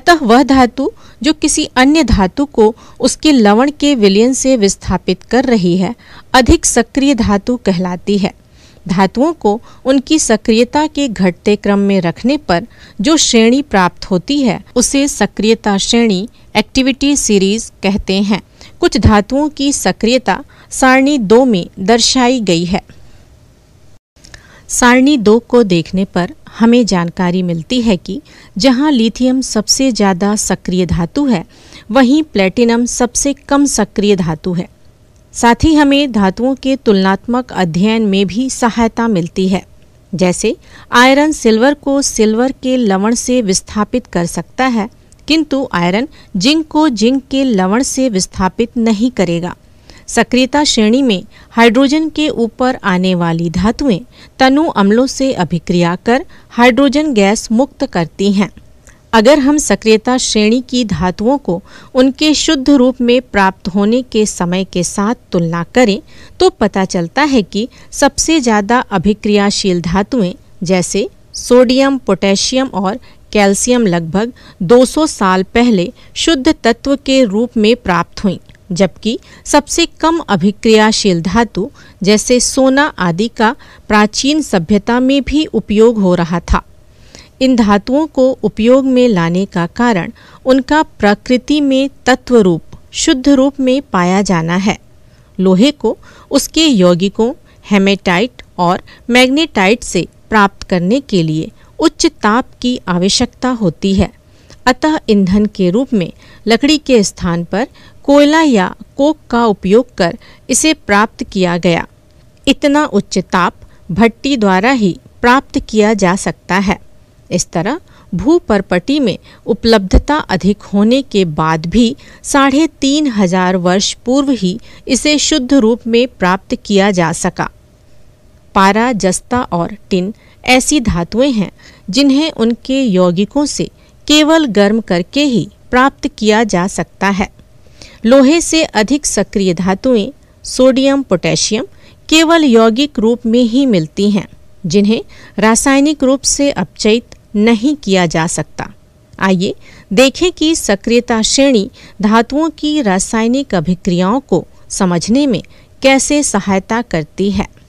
अतः वह धातु जो किसी अन्य धातु को उसके लवण के विलयन से विस्थापित कर रही है अधिक सक्रिय धातु कहलाती है धातुओं को उनकी सक्रियता के घटते क्रम में रखने पर जो श्रेणी प्राप्त होती है उसे सक्रियता श्रेणी एक्टिविटी सीरीज कहते हैं कुछ धातुओं की सक्रियता सारणी दो में दर्शाई गई है सारणी दो को देखने पर हमें जानकारी मिलती है कि जहां लिथियम सबसे ज़्यादा सक्रिय धातु है वहीं प्लेटिनम सबसे कम सक्रिय धातु है साथ ही हमें धातुओं के तुलनात्मक अध्ययन में भी सहायता मिलती है जैसे आयरन सिल्वर को सिल्वर के लवण से विस्थापित कर सकता है किंतु आयरन जिंक को जिंक के लवण से विस्थापित नहीं करेगा सक्रियता श्रेणी में हाइड्रोजन के ऊपर आने वाली धातुएं तनु अम्लों से अभिक्रिया कर हाइड्रोजन गैस मुक्त करती हैं अगर हम सक्रियता श्रेणी की धातुओं को उनके शुद्ध रूप में प्राप्त होने के समय के साथ तुलना करें तो पता चलता है कि सबसे ज़्यादा अभिक्रियाशील धातुएं जैसे सोडियम पोटेशियम और कैल्शियम लगभग 200 साल पहले शुद्ध तत्व के रूप में प्राप्त हुई जबकि सबसे कम अभिक्रियाशील धातु जैसे सोना आदि का प्राचीन सभ्यता में भी उपयोग हो रहा था इन धातुओं को उपयोग में लाने का कारण उनका प्रकृति में तत्व रूप शुद्ध रूप में पाया जाना है लोहे को उसके यौगिकों हेमेटाइट और मैग्नेटाइट से प्राप्त करने के लिए उच्च ताप की आवश्यकता होती है अतः ईंधन के रूप में लकड़ी के स्थान पर कोयला या कोक का उपयोग कर इसे प्राप्त किया गया इतना उच्च ताप भट्टी द्वारा ही प्राप्त किया जा सकता है इस तरह भूपरपटी में उपलब्धता अधिक होने के बाद भी साढ़े तीन हजार वर्ष पूर्व ही इसे शुद्ध रूप में प्राप्त किया जा सका पारा जस्ता और टिन ऐसी धातुएं हैं जिन्हें उनके यौगिकों से केवल गर्म करके ही प्राप्त किया जा सकता है लोहे से अधिक सक्रिय धातुएं सोडियम पोटेशियम केवल यौगिक रूप में ही मिलती हैं जिन्हें रासायनिक रूप से अपचयित नहीं किया जा सकता आइए देखें कि सक्रियता श्रेणी धातुओं की रासायनिक अभिक्रियाओं को समझने में कैसे सहायता करती है